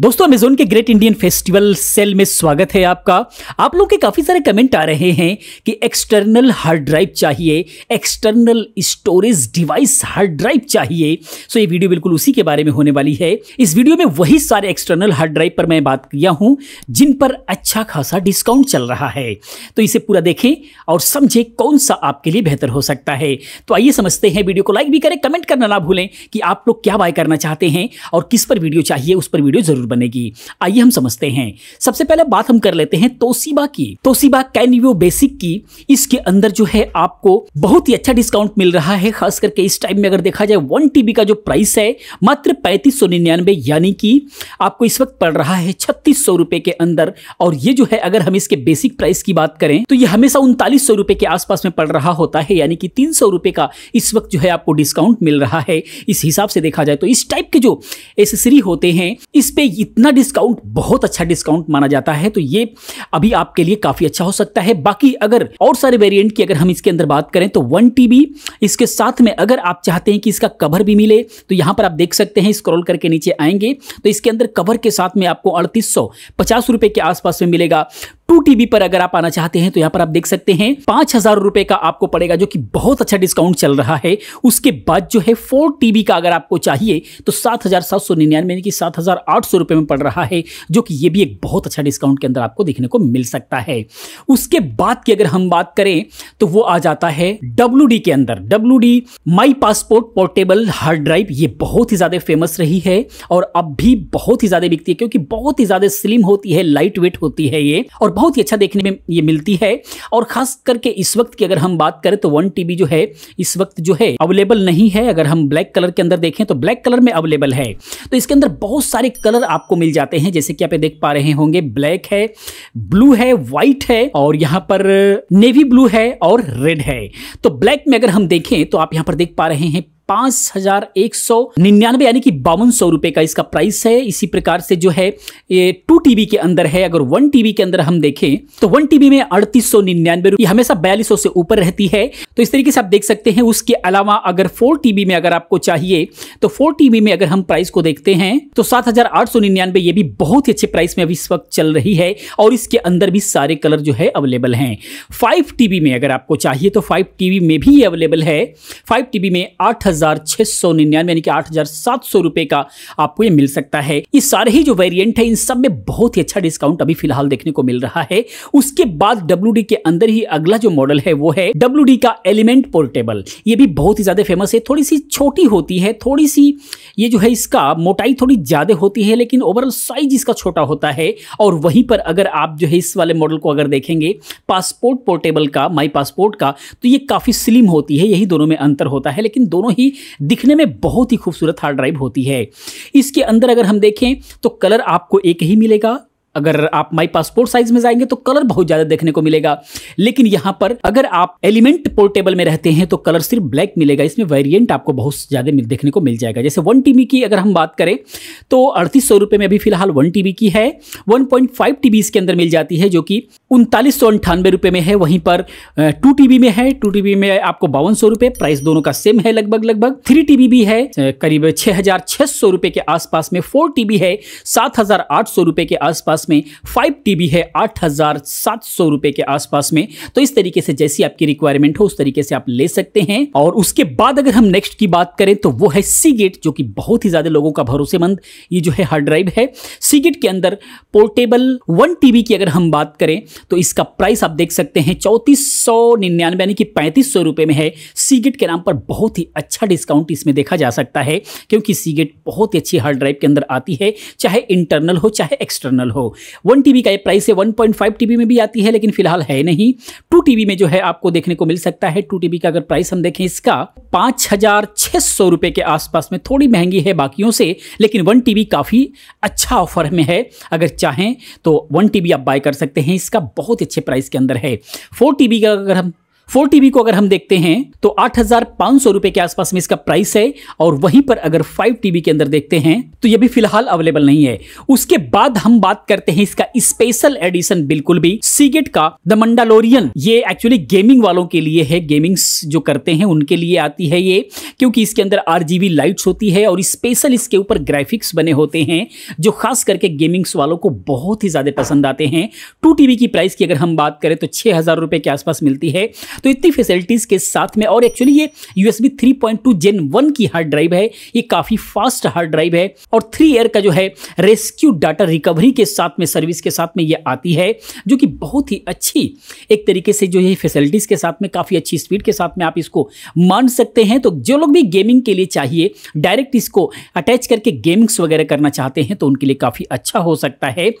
दोस्तों अमेजोन के great Indian festival sale में स्वागत है आपका आप लोग के काफ़ी सारे कमेंट आ रहे हैं कि एक्सटर्नल हार्ड ड्राइव चाहिए external storage device hard drive चाहिए सो ये वीडियो बिल्कुल उसी के बारे में होने वाली है इस वीडियो में वही सारे एक्सटर्नल हार्ड ड्राइव पर मैं बात किया हूँ जिन पर अच्छा खासा डिस्काउंट चल रहा है तो इसे पूरा देखें और समझें कौन सा आपके लिए बेहतर हो सकता है तो आइए समझते हैं वीडियो को लाइक भी करें कमेंट करना ना भूलें कि आप लोग क्या बाय करना चाहते हैं और किस पर वीडियो चाहिए उस पर वीडियो जरूर जरूर बनेगी आइए हम समझते हैं सबसे पहले बात हम कर लेते हैं तोसीबा की तोसीबा कैनवियो बेसिक की इसके अंदर जो है आपको बहुत ही अच्छा डिस्काउंट मिल रहा है खास करके इस टाइम में अगर देखा जाए वन टीबी का जो प्राइस है मात्र पैंतीस यानी कि आपको इस वक्त पड़ रहा है छत्तीस के अंदर और ये जो है अगर हम इसके बेसिक प्राइस की बात करें तो ये हमेशा उनतालीस के आसपास में पड़ रहा होता है यानी कि तीन का इस वक्त जो है आपको डिस्काउंट मिल रहा है इस हिसाब से देखा जाए तो इस टाइप के जो एसेसरी होते हैं इस पे इतना डिस्काउंट बहुत अच्छा डिस्काउंट माना जाता है तो ये अभी आपके लिए काफ़ी अच्छा हो सकता है बाकी अगर और सारे वेरिएंट की अगर हम इसके अंदर बात करें तो वन टी इसके साथ में अगर आप चाहते हैं कि इसका कवर भी मिले तो यहां पर आप देख सकते हैं स्क्रॉल करके नीचे आएंगे तो इसके अंदर कवर के साथ में आपको अड़तीस सौ के आसपास में मिलेगा टू टीबी पर अगर आप आना चाहते हैं तो यहाँ पर आप देख सकते हैं पांच हजार रुपए का आपको पड़ेगा जो कि बहुत अच्छा डिस्काउंट चल रहा है उसके बाद जो है फोर टीबी का अगर आपको चाहिए तो सात हजार सात सौ निन्यानवे यानी कि सात हजार आठ सौ रुपए में पड़ रहा है जो कि यह भी एक बहुत अच्छा डिस्काउंट के अंदर आपको देखने को मिल सकता है उसके बाद की अगर हम बात करें तो वो आ जाता है डब्ल्यू के अंदर W my passport portable hard drive ये बहुत ही ज्यादा फेमस रही है और अब भी बहुत ही ज्यादा बिकती है क्योंकि बहुत ही ज्यादा स्लिम होती है लाइट वेट होती है ये और बहुत ही अच्छा देखने में ये मिलती है और खास करके इस वक्त की अगर हम बात करें तो वन टीबी जो है इस वक्त जो है अवेलेबल नहीं है अगर हम ब्लैक कलर के अंदर देखें तो ब्लैक कलर में अवेलेबल है तो इसके अंदर बहुत सारे कलर आपको मिल जाते हैं जैसे कि आप देख पा रहे होंगे ब्लैक है ब्लू है व्हाइट है और यहाँ पर नेवी ब्लू है और रेड है तो ब्लैक में अगर हम देखें तो आप यहाँ पर देख पा रहे हैं पांच एक सौ निन्यानवे यानी कि बावन सौ रुपए का इसका प्राइस है इसी प्रकार से जो है ये टू टीबी के अंदर है अगर वन टीबी के अंदर हम देखें तो वन टीबी में अड़तीस सौ निन्यानवे हमेशा बयालीस से ऊपर रहती है तो इस तरीके से आप देख सकते हैं उसके अलावा अगर फोर टीबी में अगर आपको चाहिए तो फोर टीबी में अगर हम प्राइस को देखते हैं तो सात हजार आठ सौ निन्यानवे ये भी बहुत ही अच्छे प्राइस में अभी इस वक्त चल रही है और इसके अंदर भी सारे कलर जो है अवेलेबल हैं फाइव टीबी में अगर आपको चाहिए तो फाइव टीबी में भी अवेलेबल है फाइव टीबी में आठ हजार यानी कि आठ हजार रुपए का आपको ये मिल सकता है ये सारे ही जो वेरिएंट है इन सब में बहुत ही अच्छा डिस्काउंट अभी फिलहाल देखने को मिल रहा है उसके बाद डब्ल्यू के अंदर ही अगला जो मॉडल है वो है डब्ल्यू का एलिमेंट पोर्टेबल ये भी बहुत ही ज्यादा फेमस है थोड़ी सी छोटी होती है थोड़ी सी ये जो है इसका मोटाई थोड़ी ज्यादा होती है लेकिन ओवरऑल साइज इसका छोटा होता है और वहीं पर अगर आप जो है इस वाले मॉडल को अगर देखेंगे पासपोर्ट पोर्टेबल का माई पासपोर्ट का तो ये काफ़ी स्लिम होती है यही दोनों में अंतर होता है लेकिन दोनों ही कि दिखने में बहुत ही खूबसूरत हार्ड ड्राइव होती है इसके अंदर अगर हम देखें तो कलर आपको एक ही मिलेगा अगर आप माई पासपोर्ट साइज में जाएंगे तो कलर बहुत ज्यादा देखने को मिलेगा लेकिन यहाँ पर अगर आप एलिमेंट पोर्टेबल में रहते हैं तो कलर सिर्फ ब्लैक मिलेगा इसमें वेरिएंट आपको बहुत ज्यादा देखने को मिल जाएगा जैसे वन टीबी की अगर हम बात करें तो अड़तीस सौ रुपए में अभी फिलहाल वन टीबी की है वन पॉइंट फाइव टीबी इसके अंदर मिल जाती है जो कि उनतालीस सौ अंठानवे में है वहीं पर टू टीबी में है टू टीबी में आपको बावन सौ रुपए प्राइस दोनों का सेम है लगभग लगभग थ्री टीबी भी है करीब छह हजार छह सौ रुपए के आसपास में फोर टीबी है सात हजार आठ सौ रुपए के आसपास पास में फाइव टी है आठ हज़ार सात सौ रुपये के आसपास में तो इस तरीके से जैसी आपकी रिक्वायरमेंट हो उस तरीके से आप ले सकते हैं और उसके बाद अगर हम नेक्स्ट की बात करें तो वो है सी गेट जो कि बहुत ही ज़्यादा लोगों का भरोसेमंद ये जो है हार्ड ड्राइव है सी गेट के अंदर पोर्टेबल वन टी की अगर हम बात करें तो इसका प्राइस आप देख सकते हैं चौंतीस सौ निन्यानवे यानी कि पैंतीस सौ रुपये में है सी गेट के नाम पर बहुत ही अच्छा डिस्काउंट इसमें देखा जा सकता है क्योंकि सी गेट बहुत ही अच्छी हार्ड ड्राइव के अंदर आती है चाहे इंटरनल हो चाहे एक्सटर्नल हो वन टी का ये प्राइस है वन पॉइंट में भी आती है लेकिन फिलहाल है नहीं टू टी में जो है आपको देखने को मिल सकता है टू टी का अगर प्राइस हम देखें इसका पाँच रुपए के आसपास में थोड़ी महंगी है बाकियों से लेकिन वन टी काफ़ी अच्छा ऑफर में है अगर चाहें तो वन टी आप बाय कर सकते हैं इसका बहुत अच्छे प्राइस के अंदर है फोर टी का अगर हम फोर टीबी को अगर हम देखते हैं तो आठ हजार पांच सौ रुपए के आसपास में इसका प्राइस है और वहीं पर अगर फाइव टीबी के अंदर देखते हैं तो यह भी फिलहाल अवेलेबल नहीं है उसके बाद हम बात करते हैं इसका स्पेशल एडिशन बिल्कुल भी सीगेट का द मंडालोरियन ये एक्चुअली गेमिंग वालों के लिए है गेमिंग जो करते हैं उनके लिए आती है ये क्योंकि इसके अंदर आर लाइट्स होती है और स्पेशल इसके ऊपर ग्राफिक्स बने होते हैं जो खास करके गेमिंग्स वालों को बहुत ही ज्यादा पसंद आते हैं टू की प्राइस की अगर हम बात करें तो छह हजार के आसपास मिलती है तो इतनी फैसिलिटीज़ के साथ में और एक्चुअली ये U S B three point two gen one की हार्ड ड्राइव है ये काफ़ी फास्ट हार्ड ड्राइव है और थ्री ईयर का जो है रेस्क्यू डाटा रिकवरी के साथ में सर्विस के साथ में ये आती है जो कि बहुत ही अच्छी एक तरीके से जो ये फैसिलिटीज़ के साथ में काफ़ी अच्छी स्पीड के साथ में आप इसको मान सकते हैं तो जो लोग भी गेमिंग के लिए चाहिए डायरेक्ट इसको अटैच करके गेमिंग्स वगैरह करना चाहते हैं तो उनके लिए काफ़ी अच्छा हो सकता है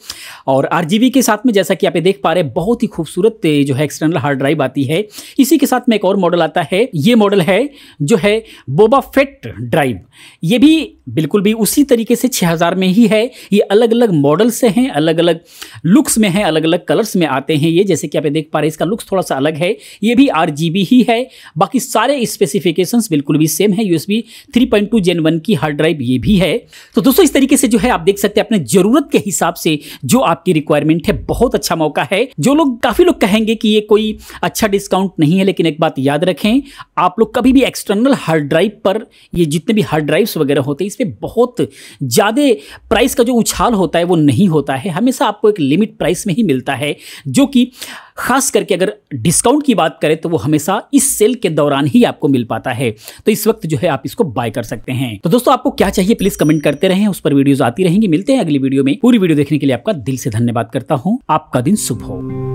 और आर के साथ में जैसा कि आप ये देख पा रहे हैं बहुत ही खूबसूरत जो है एक्सटर्नल हार्ड ड्राइव आती है इसी के साथ में एक और मॉडल आता है ये मॉडल है जो है बोबा फेट ड्राइव ये भी बिल्कुल भी उसी तरीके से 6000 में ही है ये अलग अलग मॉडल से हैं अलग अलग लुक्स में हैं अलग अलग कलर्स में आते हैं ये जैसे कि आप देख पा रहे हैं इसका लुक्स थोड़ा सा अलग है ये भी आर ही है बाकी सारे स्पेसिफिकेशंस बिल्कुल भी सेम है यूएसबी 3.2 जेन वन की हार्ड ड्राइव ये भी है तो दोस्तों इस तरीके से जो है आप देख सकते हैं अपने ज़रूरत के हिसाब से जो आपकी रिक्वायरमेंट है बहुत अच्छा मौका है जो लोग काफ़ी लोग कहेंगे कि ये कोई अच्छा डिस्काउंट नहीं है लेकिन एक बात याद रखें आप लोग कभी भी एक्सटर्नल हार्ड ड्राइव पर ये जितने भी हार्ड ड्राइव्स वगैरह होते हैं इस पर बहुत ज़्यादा प्राइस का जो उछाल होता है वो नहीं होता है हमेशा आपको एक लिमिट प्राइस में ही मिलता है जो कि खास करके अगर डिस्काउंट की बात करें तो वो हमेशा इस सेल के दौरान ही आपको मिल पाता है तो इस वक्त जो है आप इसको बाय कर सकते हैं तो दोस्तों आपको क्या चाहिए प्लीज कमेंट करते रहें उस पर वीडियोस आती रहेंगी मिलते हैं अगली वीडियो में पूरी वीडियो देखने के लिए आपका दिल से धन्यवाद करता हूं आपका दिन शुभ हो